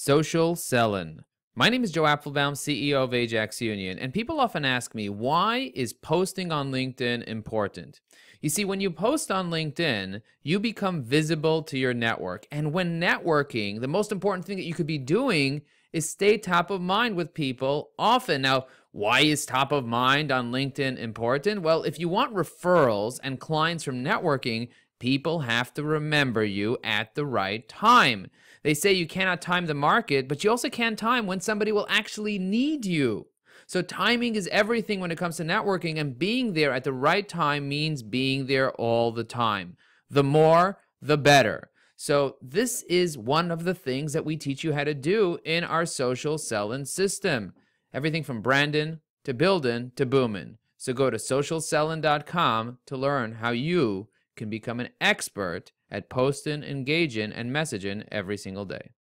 Social selling. My name is Joe Applebaum, CEO of Ajax Union, and people often ask me, why is posting on LinkedIn important? You see, when you post on LinkedIn, you become visible to your network. And when networking, the most important thing that you could be doing is stay top of mind with people often. Now, why is top of mind on LinkedIn important? Well, if you want referrals and clients from networking, People have to remember you at the right time. They say you cannot time the market, but you also can time when somebody will actually need you. So timing is everything when it comes to networking and being there at the right time means being there all the time. The more, the better. So this is one of the things that we teach you how to do in our social selling system. Everything from Brandon to building to booming. So go to socialselling.com to learn how you can become an expert at posting, engaging, and messaging every single day.